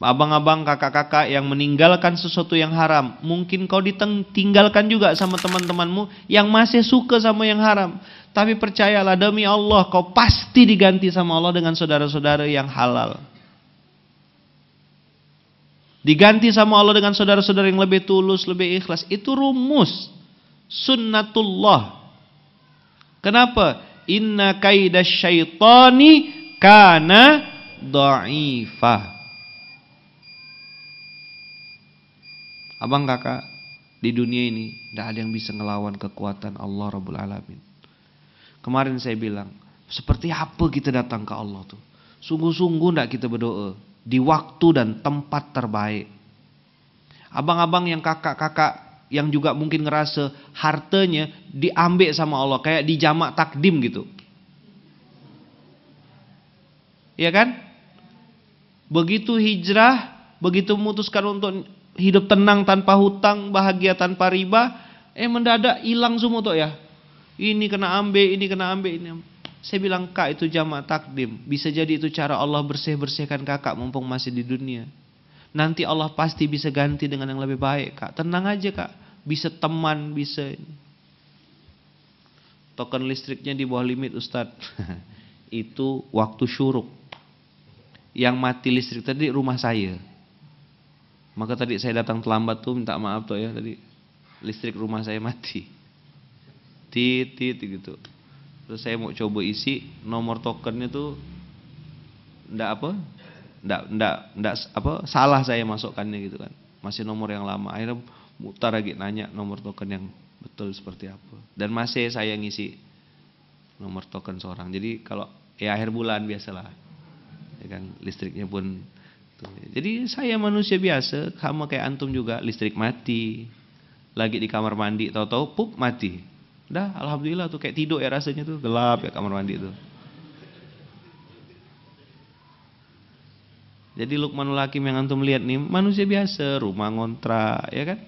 abang-abang, kakak-kakak yang meninggalkan sesuatu yang haram, mungkin kau ditinggalkan juga sama teman-temanmu yang masih suka sama yang haram. Tapi percayalah demi Allah, kau pasti diganti sama Allah dengan saudara-saudara yang halal. Diganti sama Allah dengan saudara-saudara yang lebih tulus, lebih ikhlas. Itu rumus sunnatullah. Kenapa? Inna kaidah syaitani kana da'ifah. Abang kakak, di dunia ini tidak ada yang bisa ngelawan kekuatan Allah Rabbul Alamin. Kemarin saya bilang, seperti apa kita datang ke Allah tuh. Sungguh-sungguh tidak kita berdoa. Di waktu dan tempat terbaik. Abang-abang yang kakak-kakak yang juga mungkin ngerasa hartanya diambil sama Allah kayak dijamak takdim gitu. ya kan? Begitu hijrah, begitu memutuskan untuk hidup tenang tanpa hutang, bahagia tanpa riba, eh mendadak hilang semua tuh ya. Ini kena ambil, ini kena ambil, ini. Saya bilang kak itu jamak takdim. Bisa jadi itu cara Allah bersih-bersihkan kakak mumpung masih di dunia. Nanti Allah pasti bisa ganti dengan yang lebih baik kak. Tenang aja kak. Bisa teman, bisa. Token listriknya di bawah limit Ustadz. itu waktu syuruk. Yang mati listrik tadi rumah saya. Maka tadi saya datang terlambat tuh minta maaf tuh ya tadi listrik rumah saya mati. Tit gitu. Terus saya mau coba isi nomor tokennya tuh ndak apa? Ndak ndak ndak apa salah saya masukkannya gitu kan. Masih nomor yang lama. Akhirnya mutar lagi nanya nomor token yang betul seperti apa. Dan masih saya ngisi nomor token seorang. Jadi kalau ya akhir bulan biasalah. Ya kan listriknya pun gitu. Jadi saya manusia biasa, kamu kayak antum juga, listrik mati. Lagi di kamar mandi, tahu-tahu pup mati. Dah, alhamdulillah tuh kayak tidur ya rasanya tuh, gelap ya kamar mandi tuh. Jadi Lukmanul Hakim yang antum lihat nih, manusia biasa, rumah ngontrak, ya kan?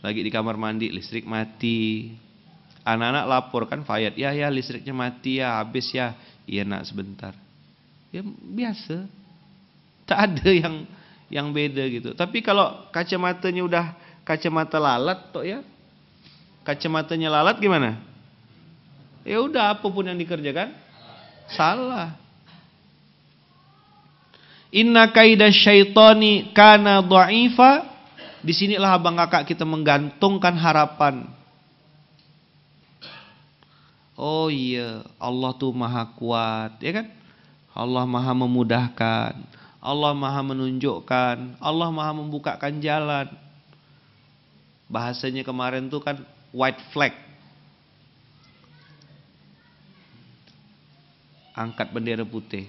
Lagi di kamar mandi, listrik mati. Anak-anak lapor kan Fayat, ya ya listriknya mati ya, habis ya. Iya nak sebentar. Ya biasa, tak ada yang yang beda gitu. Tapi kalau kacamatanya udah kacamata lalat tok ya. Kacamatanya lalat gimana? Ya udah apapun yang dikerjakan salah. Inna kaidah syaitani kana dha'ifa. Disinilah abang kakak kita menggantungkan harapan. Oh iya, Allah tuh maha kuat, ya kan? Allah maha memudahkan. Allah maha menunjukkan, Allah maha membukakan jalan. Bahasanya kemarin tuh kan white flag. Angkat bendera putih.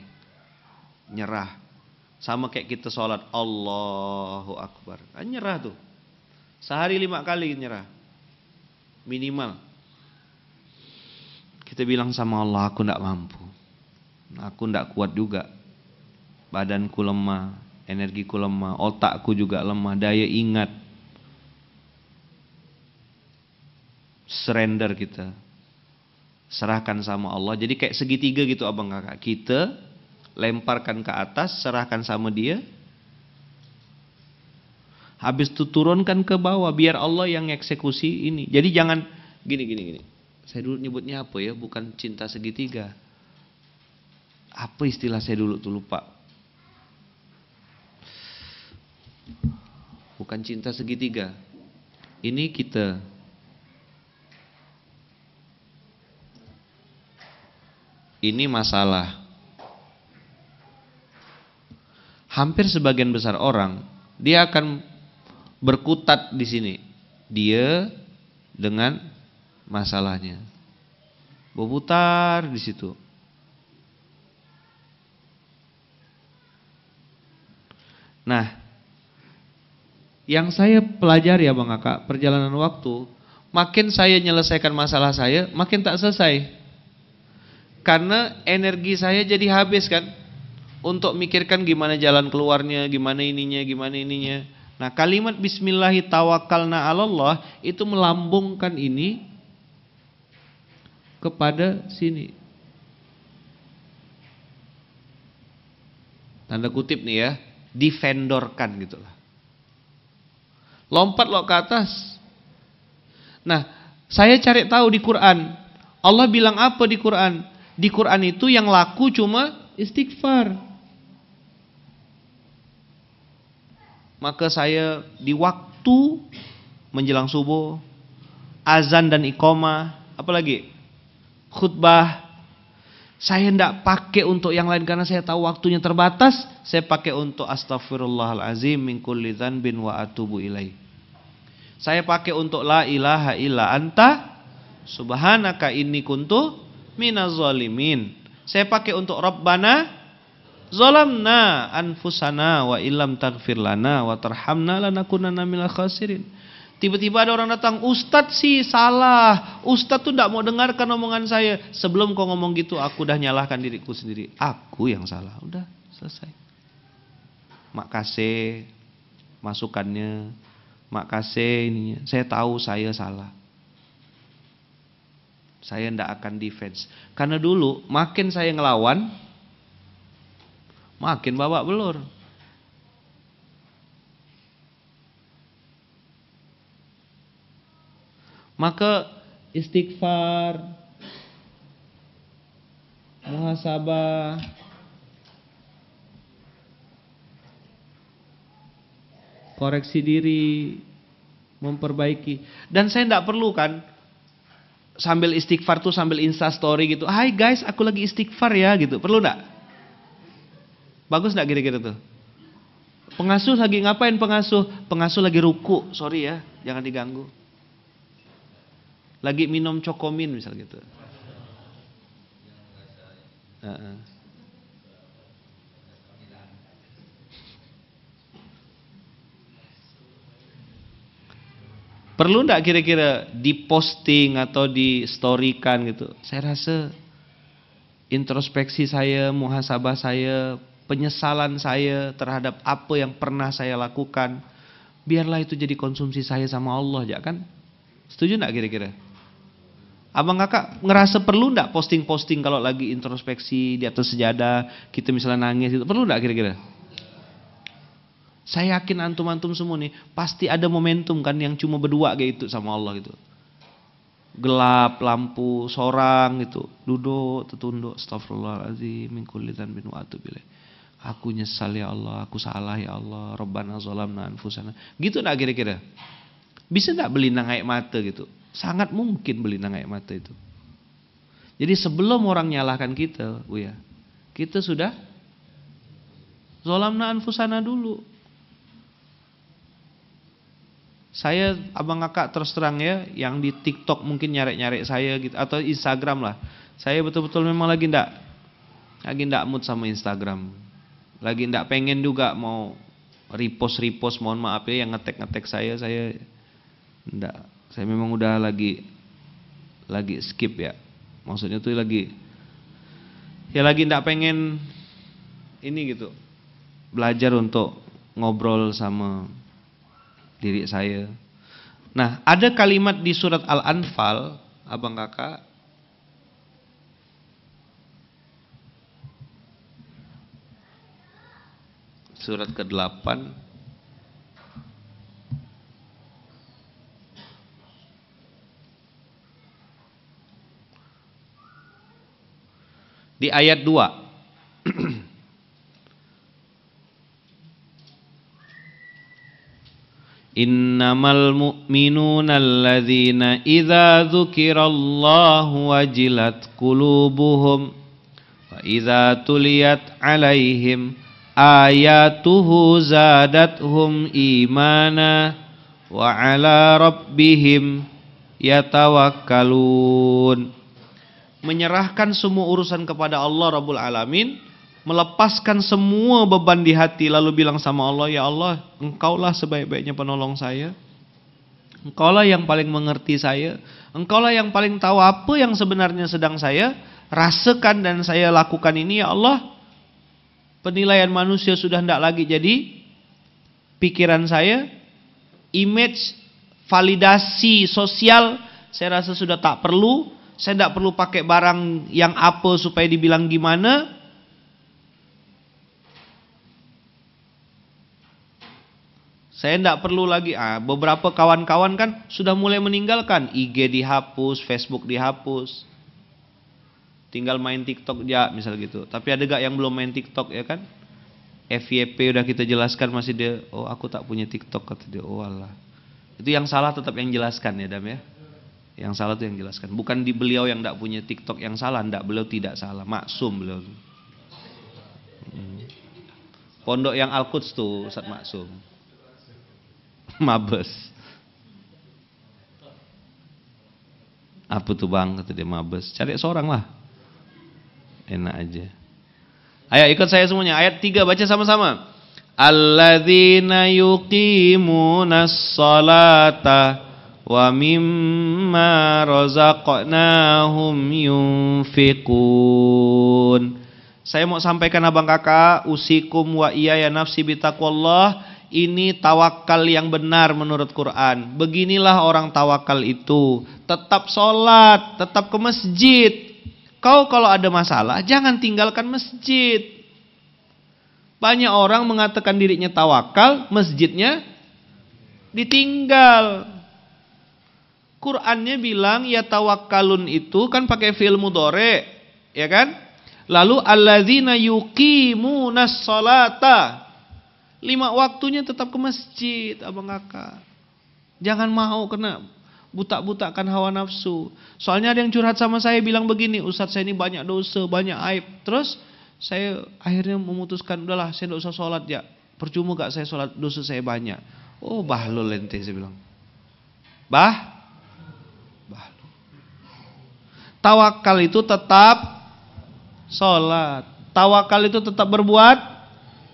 Nyerah. Sama kayak kita sholat Allahu Akbar. Kan nyerah tuh. Sehari lima kali nyerah. Minimal. Kita bilang sama Allah aku tidak mampu. Aku tidak kuat juga badanku lemah, energiku lemah, otakku juga lemah, daya ingat. Surrender kita. Serahkan sama Allah. Jadi kayak segitiga gitu abang kakak. Kita lemparkan ke atas, serahkan sama dia. Habis itu turunkan ke bawah, biar Allah yang eksekusi ini. Jadi jangan gini gini gini. Saya dulu nyebutnya apa ya? Bukan cinta segitiga. Apa istilah saya dulu tuh lupa bukan cinta segitiga. Ini kita. Ini masalah. Hampir sebagian besar orang dia akan berkutat di sini. Dia dengan masalahnya. Berputar di situ. Nah, yang saya pelajari ya Bang kakak perjalanan waktu, makin saya menyelesaikan masalah saya, makin tak selesai. Karena energi saya jadi habis kan untuk mikirkan gimana jalan keluarnya, gimana ininya, gimana ininya. Nah, kalimat Bismillahirrahmanirrahim itu melambungkan ini kepada sini. Tanda kutip nih ya, difendorkan gitulah. Lompat lo ke atas. Nah, saya cari tahu di Quran. Allah bilang apa di Quran? Di Quran itu yang laku cuma istighfar. Maka saya di waktu menjelang subuh, azan dan ikoma, apalagi khutbah, saya tidak pakai untuk yang lain karena saya tahu waktunya terbatas. Saya pakai untuk astagfirullahalazim min kulli dzanbin wa atubu ilaih. Saya pakai untuk la ilaha illa anta subhanaka inni kuntu Zalimin. Saya pakai untuk Rabbana zalamna anfusana wa illam taghfir lana wa tarhamna lanakunanna minal khasirin. Tiba-tiba ada orang datang, Ustadz sih salah. Ustadz tuh tidak mau dengarkan omongan saya. Sebelum kau ngomong gitu, aku udah nyalahkan diriku sendiri. Aku yang salah. Udah, selesai. Makasih masukannya. Makasih ininya. Saya tahu saya salah. Saya ndak akan defense. Karena dulu makin saya ngelawan, makin bawa belur. Maka istighfar, muhasabah, koreksi diri, memperbaiki. Dan saya tidak perlu kan sambil istighfar tuh sambil insta story gitu. Hai guys, aku lagi istighfar ya gitu. Perlu tidak? Bagus tidak kira-kira tuh? Pengasuh lagi ngapain pengasuh? Pengasuh lagi ruku, sorry ya, jangan diganggu lagi minum cokomin misal gitu. Perlu enggak kira-kira diposting atau di storykan gitu? Saya rasa introspeksi saya, muhasabah saya, penyesalan saya terhadap apa yang pernah saya lakukan, biarlah itu jadi konsumsi saya sama Allah, ya kan? Setuju enggak kira-kira? Abang kakak ngerasa perlu nggak posting-posting kalau lagi introspeksi di atas sejadah, kita misalnya nangis itu perlu nggak kira-kira? Saya yakin antum-antum semua nih pasti ada momentum kan yang cuma berdua kayak itu sama Allah gitu. Gelap, lampu, sorang gitu. Duduk, tertunduk, astagfirullahaladzim, mingkulitan bin bila Aku nyesal ya Allah, aku salah ya Allah, Rabbana zolamna anfusana. Gitu enggak kira-kira? Bisa enggak beli nangkai mata gitu? Sangat mungkin beli air mata itu. Jadi sebelum orang nyalahkan kita, Uya, kita sudah zolamna anfusana dulu. Saya abang kakak terus terang ya, yang di TikTok mungkin nyarek-nyarek saya gitu atau Instagram lah. Saya betul-betul memang lagi ndak lagi ndak mood sama Instagram. Lagi ndak pengen juga mau repost-repost mohon maaf ya yang ngetek-ngetek saya saya ndak saya memang udah lagi lagi skip ya. Maksudnya tuh lagi ya lagi ndak pengen ini gitu. Belajar untuk ngobrol sama diri saya. Nah, ada kalimat di surat Al-Anfal, Abang Kakak, surat ke-8 di ayat 2. Innamal mu'minuna alladhina idza dzukirallahu wajilat qulubuhum wa idza tuliyat alaihim ayatuhu zadatuhum imana wa ala rabbihim yatawakkalun menyerahkan semua urusan kepada Allah Rabbul Alamin, melepaskan semua beban di hati lalu bilang sama Allah, "Ya Allah, Engkaulah sebaik-baiknya penolong saya. Engkaulah yang paling mengerti saya. Engkaulah yang paling tahu apa yang sebenarnya sedang saya rasakan dan saya lakukan ini, ya Allah. Penilaian manusia sudah tidak lagi jadi pikiran saya, image validasi sosial saya rasa sudah tak perlu saya tidak perlu pakai barang yang apa supaya dibilang gimana. Saya tidak perlu lagi. Ah, beberapa kawan-kawan kan sudah mulai meninggalkan. IG dihapus, Facebook dihapus. Tinggal main TikTok ya misal gitu. Tapi ada gak yang belum main TikTok ya kan? FYP udah kita jelaskan masih dia. Oh aku tak punya TikTok kata dia. Oh Allah. Itu yang salah tetap yang jelaskan ya Dam ya. Yang salah itu yang jelaskan. Bukan di beliau yang tidak punya TikTok yang salah, tidak beliau tidak salah, maksum beliau. Hmm. Pondok yang Al-Quds tuh saat Maksum. Mabes. Apa tuh bang kata dia Mabes. Cari seorang lah. Enak aja. Ayo ikut saya semuanya. Ayat 3 baca sama-sama. Alladzina yuqimunas salata وَمِمَّا رَزَقْنَاهُمْ يُنْفِقُونَ Saya mau sampaikan abang kakak, usikum wa iya ya nafsi bitakwallah, ini tawakal yang benar menurut Quran. Beginilah orang tawakal itu. Tetap sholat, tetap ke masjid. Kau kalau ada masalah, jangan tinggalkan masjid. Banyak orang mengatakan dirinya tawakal, masjidnya ditinggal. Qurannya bilang ya tawakkalun itu kan pakai fi'il mudhari, ya kan? Lalu alladzina yuqimunas salata. Lima waktunya tetap ke masjid, Abang Kakak. Jangan mau kena buta-butakan hawa nafsu. Soalnya ada yang curhat sama saya bilang begini, Ustadz saya ini banyak dosa, banyak aib. Terus saya akhirnya memutuskan, udahlah saya enggak usah sholat ya. Percuma gak saya sholat dosa saya banyak. Oh bahlul ente saya bilang. Bah, Tawakal itu tetap sholat. Tawakal itu tetap berbuat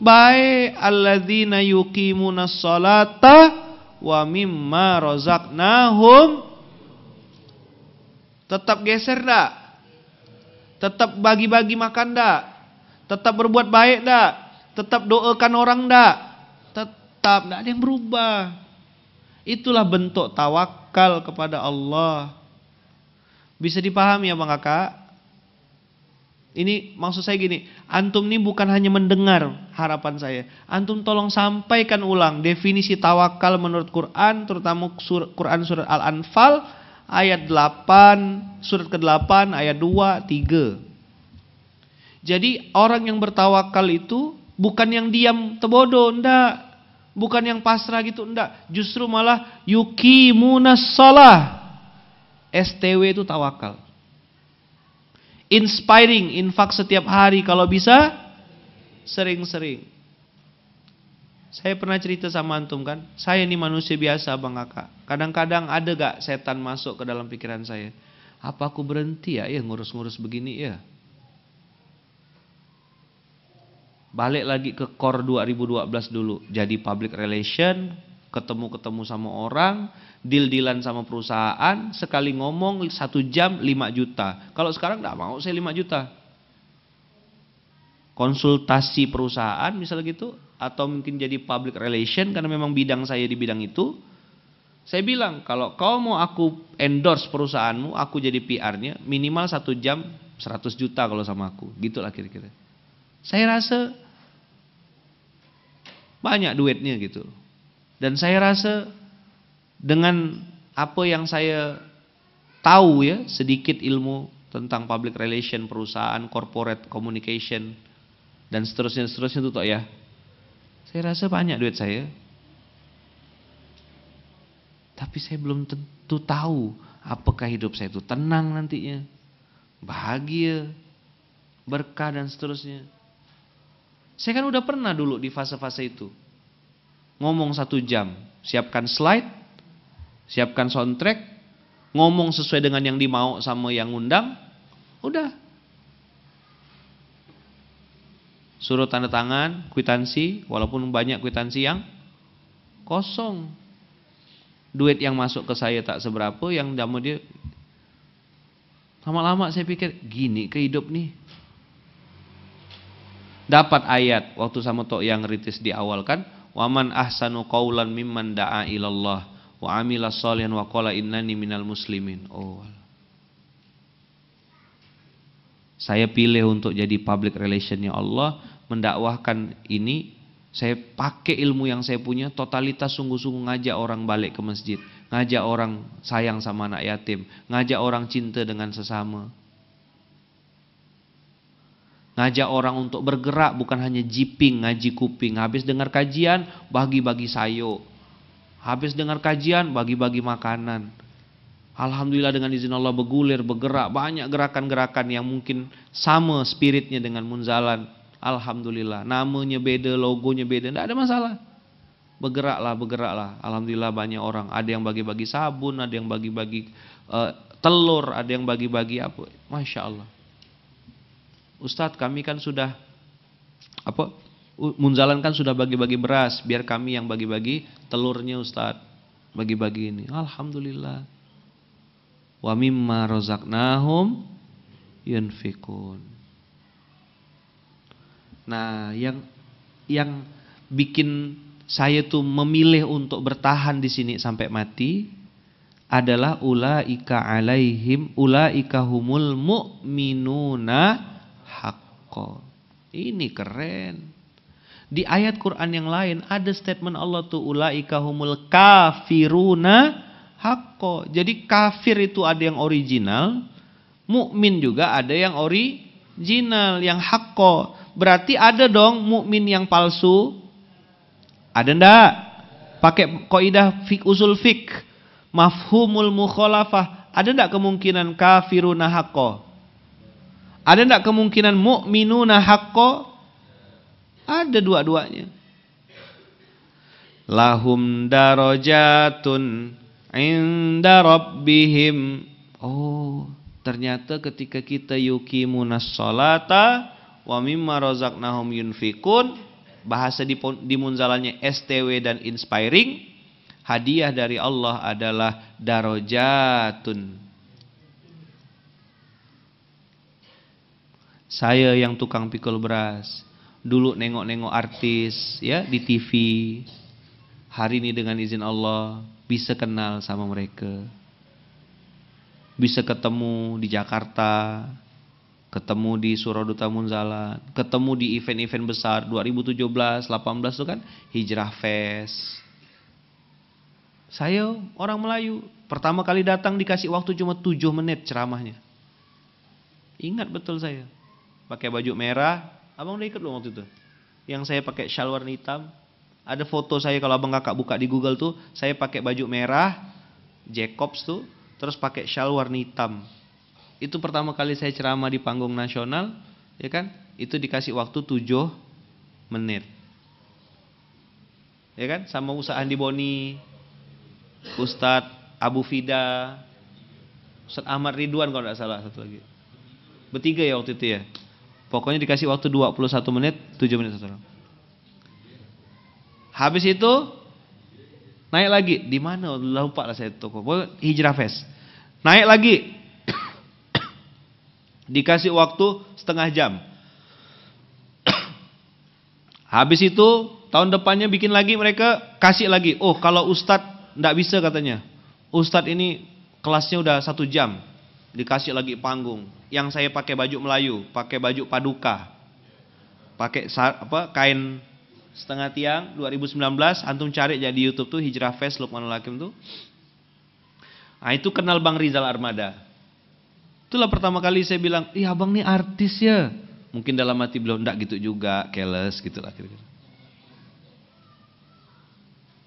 baik. Alladzina yuqimuna sholata wa mimma razaqnahum. Tetap geser dak. Tetap bagi-bagi makan dak. Tetap berbuat baik dak. Tetap doakan orang dak. Tetap dak ada yang berubah. Itulah bentuk tawakal kepada Allah. Bisa dipahami ya Bang Kakak? Ini maksud saya gini, antum ini bukan hanya mendengar harapan saya. Antum tolong sampaikan ulang definisi tawakal menurut Quran, terutama sur, Quran surat Al-Anfal ayat 8, surat ke-8 ayat 2, 3. Jadi orang yang bertawakal itu bukan yang diam tebodo, ndak. Bukan yang pasrah gitu, ndak. Justru malah munas salah. STW itu tawakal. Inspiring, infak setiap hari kalau bisa sering-sering. Saya pernah cerita sama antum kan, saya ini manusia biasa Bang kakak. Kadang-kadang ada gak setan masuk ke dalam pikiran saya. Apa aku berhenti ya, ya ngurus-ngurus begini ya. Balik lagi ke core 2012 dulu, jadi public relation, ketemu-ketemu sama orang, deal-dealan sama perusahaan, sekali ngomong satu jam 5 juta. Kalau sekarang nggak mau saya 5 juta. Konsultasi perusahaan misalnya gitu, atau mungkin jadi public relation karena memang bidang saya di bidang itu. Saya bilang kalau kau mau aku endorse perusahaanmu, aku jadi PR-nya minimal satu jam 100 juta kalau sama aku. Gitulah kira-kira. Saya rasa banyak duitnya gitu. Dan saya rasa dengan apa yang saya tahu ya, sedikit ilmu tentang public relation perusahaan, corporate communication dan seterusnya seterusnya itu toh ya. Saya rasa banyak duit saya. Tapi saya belum tentu tahu apakah hidup saya itu tenang nantinya, bahagia, berkah dan seterusnya. Saya kan udah pernah dulu di fase-fase itu. Ngomong satu jam, siapkan slide, siapkan soundtrack, ngomong sesuai dengan yang dimau sama yang undang, udah. Suruh tanda tangan, kwitansi, walaupun banyak kwitansi yang kosong. Duit yang masuk ke saya tak seberapa, yang damu dia lama-lama saya pikir gini ke hidup nih. Dapat ayat waktu sama tok yang ritis di awal kan, waman ahsanu qawlan mimman da'a ilallah wa amila sholihan wa qala innani minal muslimin. Oh. Saya pilih untuk jadi public relationnya Allah, mendakwahkan ini, saya pakai ilmu yang saya punya, totalitas sungguh-sungguh ngajak orang balik ke masjid, ngajak orang sayang sama anak yatim, ngajak orang cinta dengan sesama. Ngajak orang untuk bergerak bukan hanya jiping, ngaji kuping, habis dengar kajian bagi-bagi sayur Habis dengar kajian, bagi-bagi makanan. Alhamdulillah dengan izin Allah bergulir, bergerak. Banyak gerakan-gerakan yang mungkin sama spiritnya dengan Munzalan. Alhamdulillah. Namanya beda, logonya beda. Tidak ada masalah. Bergeraklah, bergeraklah. Alhamdulillah banyak orang. Ada yang bagi-bagi sabun, ada yang bagi-bagi uh, telur, ada yang bagi-bagi apa. Masya Allah. Ustadz kami kan sudah apa Munzalan kan sudah bagi-bagi beras, biar kami yang bagi-bagi telurnya Ustaz. Bagi-bagi ini. Alhamdulillah. Wa mimma rozaknahum yunfikun. Nah, yang yang bikin saya tuh memilih untuk bertahan di sini sampai mati adalah ulaika alaihim ika humul mu'minuna haqqo. Ini keren. Di ayat Quran yang lain ada statement Allah tuh ulaika humul kafiruna hakko. Jadi kafir itu ada yang original, mukmin juga ada yang original, yang hakko. Berarti ada dong mukmin yang palsu? Ada ndak? Pakai kaidah fik usul fik, mafhumul mukhalafah. Ada ndak kemungkinan kafiruna hakko? Ada ndak kemungkinan mukminuna hakko? Ada dua-duanya. Lahum darajatun inda rabbihim. Oh, ternyata ketika kita yukimunas salata wa mimma razaqnahum yunfikun bahasa di, di munzalannya STW dan inspiring hadiah dari Allah adalah darajatun saya yang tukang pikul beras dulu nengok-nengok artis ya di TV. Hari ini dengan izin Allah bisa kenal sama mereka. Bisa ketemu di Jakarta, ketemu di Duta Munzala, ketemu di event-event besar 2017, 18 itu kan Hijrah Fest. Saya orang Melayu, pertama kali datang dikasih waktu cuma 7 menit ceramahnya. Ingat betul saya. Pakai baju merah, Abang udah ikut loh waktu itu. Yang saya pakai shawl warna hitam. Ada foto saya kalau abang kakak buka di Google tuh, saya pakai baju merah, Jacobs tuh, terus pakai shawl warna hitam. Itu pertama kali saya ceramah di panggung nasional, ya kan? Itu dikasih waktu 7 menit. Ya kan? Sama Ustaz Andi Boni, Ustadz Abu Fida, Ustadz Ahmad Ridwan kalau tidak salah satu lagi. Bertiga ya waktu itu ya. Pokoknya dikasih waktu 21 menit, 7 menit satu Habis itu naik lagi di mana lupa lah saya toko. Hijrah Fest. Naik lagi. Dikasih waktu setengah jam. Habis itu tahun depannya bikin lagi mereka kasih lagi. Oh kalau Ustadz ndak bisa katanya. Ustadz ini kelasnya udah satu jam dikasih lagi panggung. Yang saya pakai baju Melayu, pakai baju paduka, pakai apa kain setengah tiang 2019 antum cari jadi YouTube tuh Hijrah Fest Lukmanul Hakim tuh. Nah, itu kenal Bang Rizal Armada. Itulah pertama kali saya bilang, iya bang nih artis ya." Mungkin dalam hati belum enggak gitu juga, keles gitu lah kira-kira.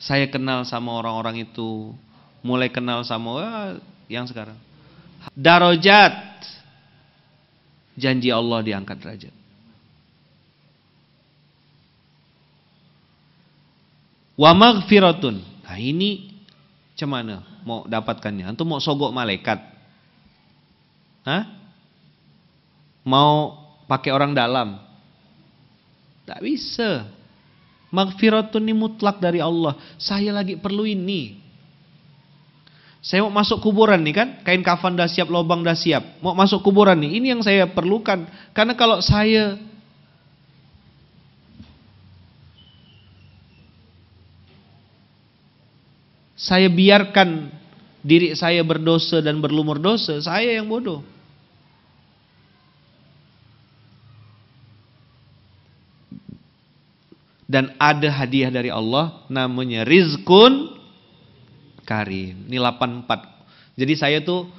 Saya kenal sama orang-orang itu, mulai kenal sama ah, yang sekarang darajat janji Allah diangkat derajat wa maghfiratun nah ini cemana mau dapatkannya antum mau sogok malaikat Hah? mau pakai orang dalam tak bisa maghfiratun ini mutlak dari Allah saya lagi perlu ini saya mau masuk kuburan nih kan, kain kafan dah siap, lobang dah siap. Mau masuk kuburan nih, ini yang saya perlukan. Karena kalau saya saya biarkan diri saya berdosa dan berlumur dosa, saya yang bodoh. dan ada hadiah dari Allah namanya rizkun Karim. Ini 84. Jadi saya tuh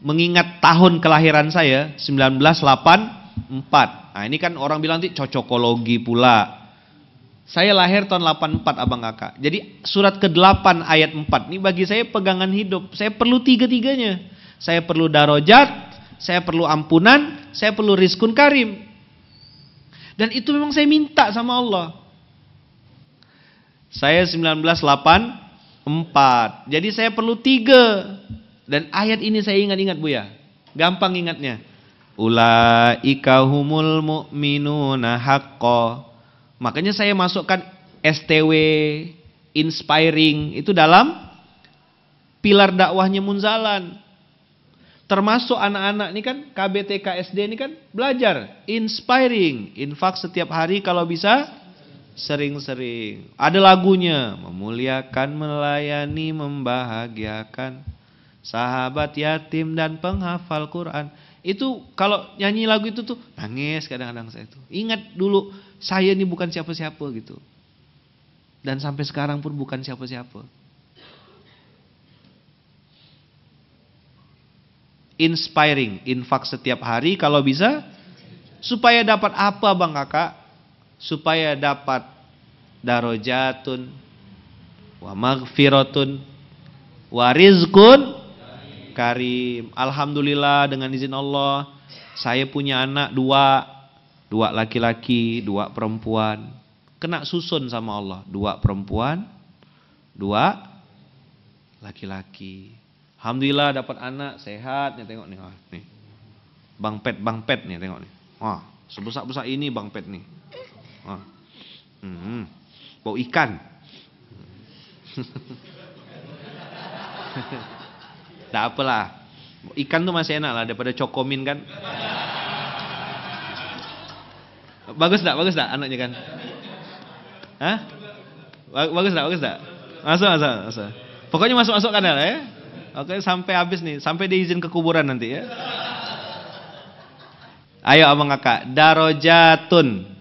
mengingat tahun kelahiran saya 1984. Nah, ini kan orang bilang nanti cocokologi pula. Saya lahir tahun 84 abang kakak. Jadi surat ke-8 ayat 4. Ini bagi saya pegangan hidup. Saya perlu tiga-tiganya. Saya perlu darojat, saya perlu ampunan, saya perlu rizkun karim. Dan itu memang saya minta sama Allah. Saya 1984 Empat. Jadi saya perlu tiga. Dan ayat ini saya ingat-ingat bu ya, Gampang ingatnya. Ula'ika humul mu'minuna haqqa. Makanya saya masukkan STW, inspiring. Itu dalam pilar dakwahnya Munzalan. Termasuk anak-anak ini kan KBTK SD ini kan belajar inspiring, infak setiap hari kalau bisa sering-sering. Ada lagunya, memuliakan, melayani, membahagiakan sahabat yatim dan penghafal Quran. Itu kalau nyanyi lagu itu tuh nangis kadang-kadang saya itu. Ingat dulu saya ini bukan siapa-siapa gitu. Dan sampai sekarang pun bukan siapa-siapa. Inspiring, infak setiap hari kalau bisa supaya dapat apa Bang Kakak? supaya dapat darajatun wa maghfiratun wa rizqun karim. Alhamdulillah dengan izin Allah saya punya anak dua, dua laki-laki, dua perempuan. Kena susun sama Allah, dua perempuan, dua laki-laki. Alhamdulillah dapat anak sehat nih tengok nih, oh, ah, nih. Bang Pet, Bang Pet nih tengok nih. Wah, oh, sebesar-besar ini Bang Pet nih. Oh. Hmm. Bau ikan. tak apalah. Ikan tuh masih enak lah daripada cokomin kan. Bagus tak? Bagus tak anaknya kan? Hah? Bagus tak? Bagus tak? Masuk, masuk, masuk. Pokoknya masuk-masuk kan ya. Oke, sampai habis nih, sampai diizin ke kuburan nanti ya. Ayo abang kakak, darojatun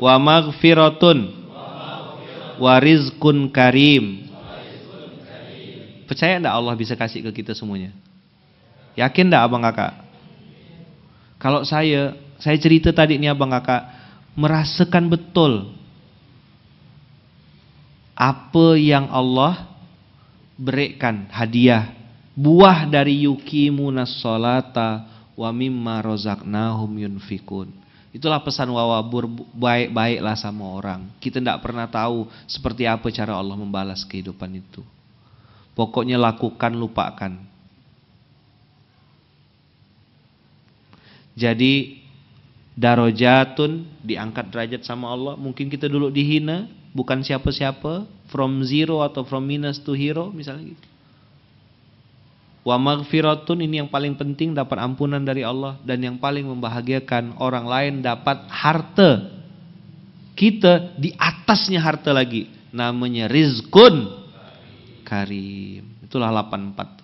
wa maghfiratun wa rizqun karim. Percaya enggak Allah bisa kasih ke kita semuanya? Yakin enggak Abang Kakak? Kalau saya, saya cerita tadi nih Abang Kakak, merasakan betul apa yang Allah berikan hadiah buah dari yuki munasolata wa mimma rozaknahum yunfikun Itulah pesan wawa baik-baiklah sama orang. Kita tidak pernah tahu seperti apa cara Allah membalas kehidupan itu. Pokoknya lakukan, lupakan. Jadi darajatun diangkat derajat sama Allah. Mungkin kita dulu dihina, bukan siapa-siapa, from zero atau from minus to hero misalnya gitu. Wa maghfiratun ini yang paling penting dapat ampunan dari Allah dan yang paling membahagiakan orang lain dapat harta. Kita di atasnya harta lagi namanya rizkun karim. Itulah 84.